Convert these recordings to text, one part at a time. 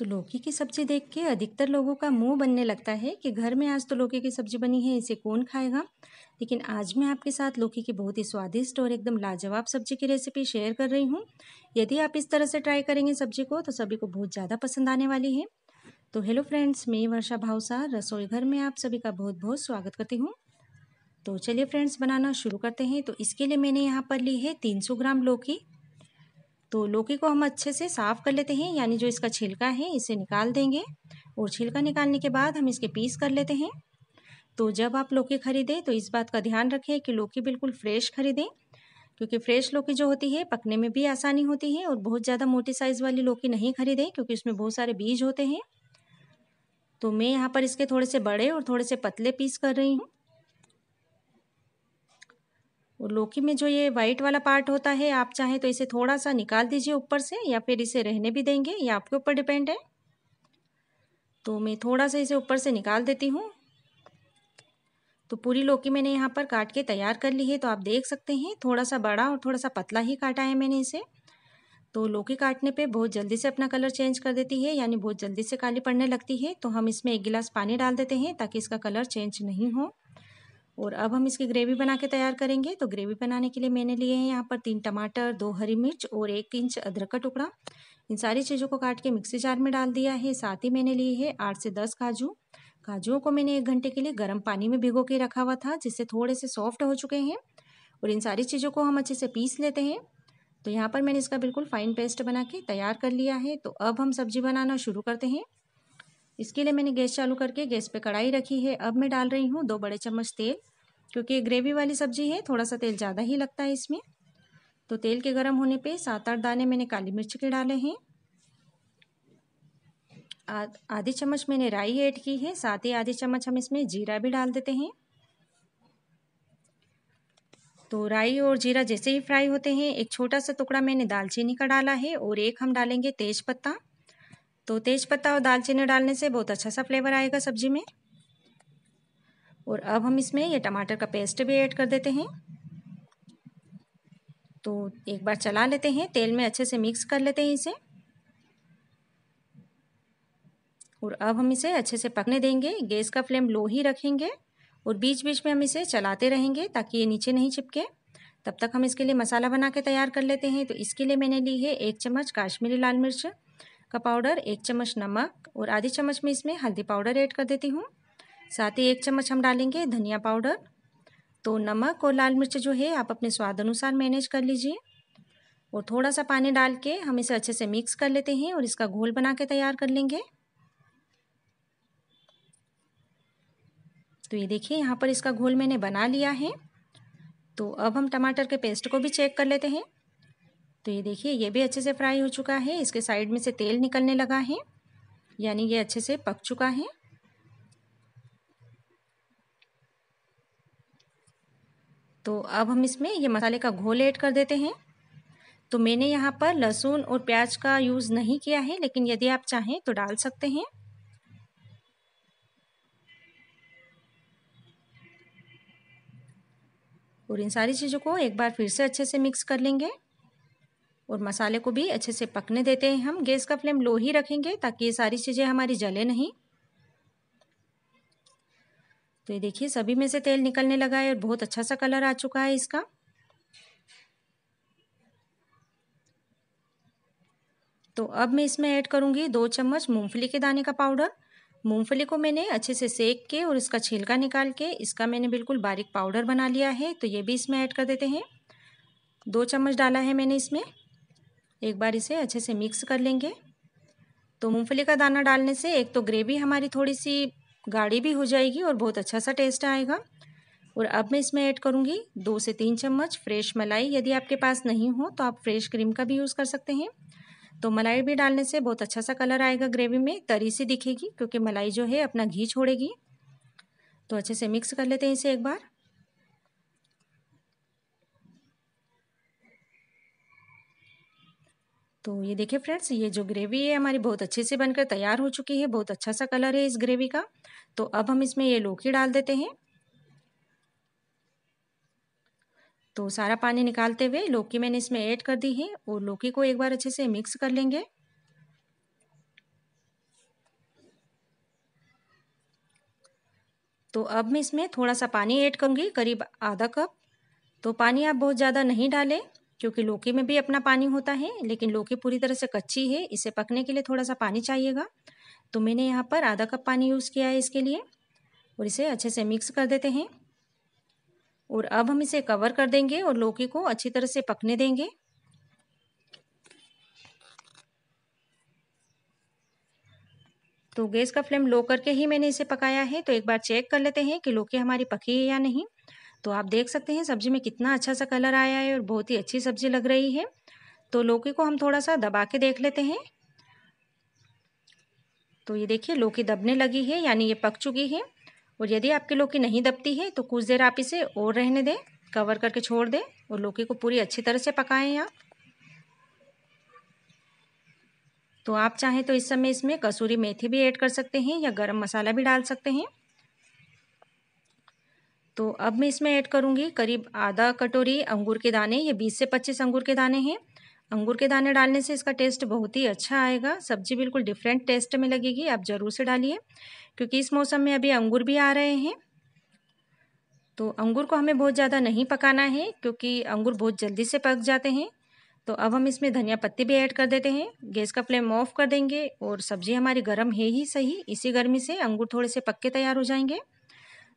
तो लौकी की सब्जी देख के अधिकतर लोगों का मुंह बनने लगता है कि घर में आज तो लौकी की सब्जी बनी है इसे कौन खाएगा लेकिन आज मैं आपके साथ लौकी की बहुत ही स्वादिष्ट और एकदम लाजवाब सब्जी की रेसिपी शेयर कर रही हूँ यदि आप इस तरह से ट्राई करेंगे सब्जी को तो सभी को बहुत ज़्यादा पसंद आने वाली है तो हेलो फ्रेंड्स मैं वर्षा भावसा रसोई घर में आप सभी का बहुत बहुत स्वागत करती हूँ तो चलिए फ्रेंड्स बनाना शुरू करते हैं तो इसके लिए मैंने यहाँ पर ली है तीन ग्राम लौकी तो लौकी को हम अच्छे से साफ़ कर लेते हैं यानी जो इसका छिलका है इसे निकाल देंगे और छिलका निकालने के बाद हम इसके पीस कर लेते हैं तो जब आप लौकी खरीदें तो इस बात का ध्यान रखें कि लौकी बिल्कुल फ्रेश खरीदें क्योंकि फ्रेश लौकी जो होती है पकने में भी आसानी होती है और बहुत ज़्यादा मोटी साइज़ वाली लौकी नहीं खरीदें क्योंकि उसमें बहुत सारे बीज होते हैं तो मैं यहाँ पर इसके थोड़े से बड़े और थोड़े से पतले पीस कर रही हूँ और लौकी में जो ये वाइट वाला पार्ट होता है आप चाहें तो इसे थोड़ा सा निकाल दीजिए ऊपर से या फिर इसे रहने भी देंगे ये आपके ऊपर डिपेंड है तो मैं थोड़ा सा इसे ऊपर से निकाल देती हूँ तो पूरी लौकी मैंने यहाँ पर काट के तैयार कर ली है तो आप देख सकते हैं थोड़ा सा बड़ा और थोड़ा सा पतला ही काटा है मैंने इसे तो लौकी काटने पे बहुत जल्दी से अपना कलर चेंज कर देती है यानी बहुत जल्दी से काली पड़ने लगती है तो हम इसमें एक गिलास पानी डाल देते हैं ताकि इसका कलर चेंज नहीं हो और अब हम इसकी ग्रेवी बना के तैयार करेंगे तो ग्रेवी बनाने के लिए मैंने लिए हैं यहाँ पर तीन टमाटर दो हरी मिर्च और एक इंच अदरक का टुकड़ा इन सारी चीज़ों को काट के मिक्सी जार में डाल दिया है साथ ही मैंने लिए है आठ से दस काजू काजुओं को मैंने एक घंटे के लिए गर्म पानी में भिगो के रखा हुआ था जिससे थोड़े से सॉफ्ट हो चुके हैं और इन सारी चीज़ों को हम अच्छे से पीस लेते हैं तो यहाँ पर मैंने इसका बिल्कुल फाइन पेस्ट बना के तैयार कर लिया है तो अब हम सब्जी बनाना शुरू करते हैं इसके लिए मैंने गैस चालू करके गैस पे कढ़ाई रखी है अब मैं डाल रही हूँ दो बड़े चम्मच तेल क्योंकि ग्रेवी वाली सब्जी है थोड़ा सा तेल ज़्यादा ही लगता है इसमें तो तेल के गर्म होने पे सात आठ दाने मैंने काली मिर्च के डाले हैं आधी चम्मच मैंने राई ऐड की है साथ ही आधी चम्मच हम इसमें जीरा भी डाल देते हैं तो राई और जीरा जैसे ही फ्राई होते हैं एक छोटा सा टुकड़ा मैंने दालचीनी का डाला है और एक हम डालेंगे पत्ता तो पत्ता और दालचीनी डालने से बहुत अच्छा सा फ्लेवर आएगा सब्जी में और अब हम इसमें ये टमाटर का पेस्ट भी ऐड कर देते हैं तो एक बार चला लेते हैं तेल में अच्छे से मिक्स कर लेते हैं इसे और अब हम इसे अच्छे से पकने देंगे गैस का फ्लेम लो ही रखेंगे और बीच बीच में हम इसे चलाते रहेंगे ताकि ये नीचे नहीं चिपके तब तक हम इसके लिए मसाला बना के तैयार कर लेते हैं तो इसके लिए मैंने ली है एक चम्मच काश्मीरी लाल मिर्च का पाउडर एक चम्मच नमक और आधी चम्मच में इसमें हल्दी पाउडर ऐड कर देती हूँ साथ ही एक चम्मच हम डालेंगे धनिया पाउडर तो नमक और लाल मिर्च जो है आप अपने स्वाद अनुसार मैनेज कर लीजिए और थोड़ा सा पानी डाल के हम इसे अच्छे से मिक्स कर लेते हैं और इसका घोल बना के तैयार कर लेंगे तो ये देखिए यहाँ पर इसका घोल मैंने बना लिया है तो अब हम टमाटर के पेस्ट को भी चेक कर लेते हैं तो ये देखिए ये भी अच्छे से फ्राई हो चुका है इसके साइड में से तेल निकलने लगा है यानी ये अच्छे से पक चुका है तो अब हम इसमें ये मसाले का घोल ऐड कर देते हैं तो मैंने यहाँ पर लहसुन और प्याज का यूज़ नहीं किया है लेकिन यदि आप चाहें तो डाल सकते हैं और इन सारी चीज़ों को एक बार फिर से अच्छे से मिक्स कर लेंगे और मसाले को भी अच्छे से पकने देते हैं हम गैस का फ्लेम लो ही रखेंगे ताकि ये सारी चीज़ें हमारी जले नहीं तो ये देखिए सभी में से तेल निकलने लगा है और बहुत अच्छा सा कलर आ चुका है इसका तो अब मैं इसमें ऐड करूँगी दो चम्मच मूंगफली के दाने का पाउडर मूंगफली को मैंने अच्छे से सेक के और इसका छिलका निकाल के इसका मैंने बिल्कुल बारीक पाउडर बना लिया है तो ये भी इसमें ऐड कर देते हैं दो चम्मच डाला है मैंने इसमें एक बार इसे अच्छे से मिक्स कर लेंगे तो मूंगफली का दाना डालने से एक तो ग्रेवी हमारी थोड़ी सी गाढ़ी भी हो जाएगी और बहुत अच्छा सा टेस्ट आएगा और अब मैं इसमें ऐड करूँगी दो से तीन चम्मच फ्रेश मलाई यदि आपके पास नहीं हो तो आप फ्रेश क्रीम का भी यूज़ कर सकते हैं तो मलाई भी डालने से बहुत अच्छा सा कलर आएगा ग्रेवी में तरी सी दिखेगी क्योंकि मलाई जो है अपना घी छोड़ेगी तो अच्छे से मिक्स कर लेते हैं इसे एक बार तो ये देखिए फ्रेंड्स ये जो ग्रेवी है हमारी बहुत अच्छे से बनकर तैयार हो चुकी है बहुत अच्छा सा कलर है इस ग्रेवी का तो अब हम इसमें ये लौकी डाल देते हैं तो सारा पानी निकालते हुए लौकी मैंने इसमें ऐड कर दी है और लौकी को एक बार अच्छे से मिक्स कर लेंगे तो अब मैं इसमें थोड़ा सा पानी ऐड करूँगी करीब आधा कप तो पानी आप बहुत ज़्यादा नहीं डालें क्योंकि लौकी में भी अपना पानी होता है लेकिन लौकी पूरी तरह से कच्ची है इसे पकने के लिए थोड़ा सा पानी चाहिएगा तो मैंने यहाँ पर आधा कप पानी यूज़ किया है इसके लिए और इसे अच्छे से मिक्स कर देते हैं और अब हम इसे कवर कर देंगे और लौकी को अच्छी तरह से पकने देंगे तो गैस का फ्लेम लो करके ही मैंने इसे पकाया है तो एक बार चेक कर लेते हैं कि लौकी हमारी पकी है या नहीं तो आप देख सकते हैं सब्जी में कितना अच्छा सा कलर आया है और बहुत ही अच्छी सब्जी लग रही है तो लौकी को हम थोड़ा सा दबा के देख लेते हैं तो ये देखिए लौकी दबने लगी है यानी ये पक चुकी है और यदि आपकी लौकी नहीं दबती है तो कुछ देर आप इसे और रहने दें कवर करके छोड़ दें और लौकी को पूरी अच्छी तरह से पकाएं आप तो आप चाहें तो इस समय इसमें कसूरी मेथी भी ऐड कर सकते हैं या गरम मसाला भी डाल सकते हैं तो अब मैं इसमें ऐड करूँगी करीब आधा कटोरी अंगूर के दाने ये बीस से पच्चीस अंगूर के दाने हैं अंगूर के दाने डालने से इसका टेस्ट बहुत ही अच्छा आएगा सब्जी बिल्कुल डिफरेंट टेस्ट में लगेगी आप ज़रूर से डालिए क्योंकि इस मौसम में अभी अंगूर भी आ रहे हैं तो अंगूर को हमें बहुत ज़्यादा नहीं पकाना है क्योंकि अंगूर बहुत जल्दी से पक जाते हैं तो अब हम इसमें धनिया पत्ती भी ऐड कर देते हैं गैस का फ्लेम ऑफ कर देंगे और सब्ज़ी हमारी गर्म है ही सही इसी गर्मी से अंगूर थोड़े से पक्के तैयार हो जाएंगे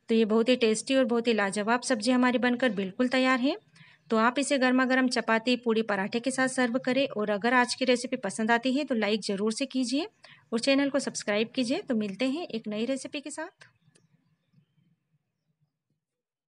तो ये बहुत ही टेस्टी और बहुत ही लाजवाब सब्जी हमारी बनकर बिल्कुल तैयार है तो आप इसे गर्मा गर्म चपाती पूड़ी पराठे के साथ सर्व करें और अगर आज की रेसिपी पसंद आती है तो लाइक ज़रूर से कीजिए और चैनल को सब्सक्राइब कीजिए तो मिलते हैं एक नई रेसिपी के साथ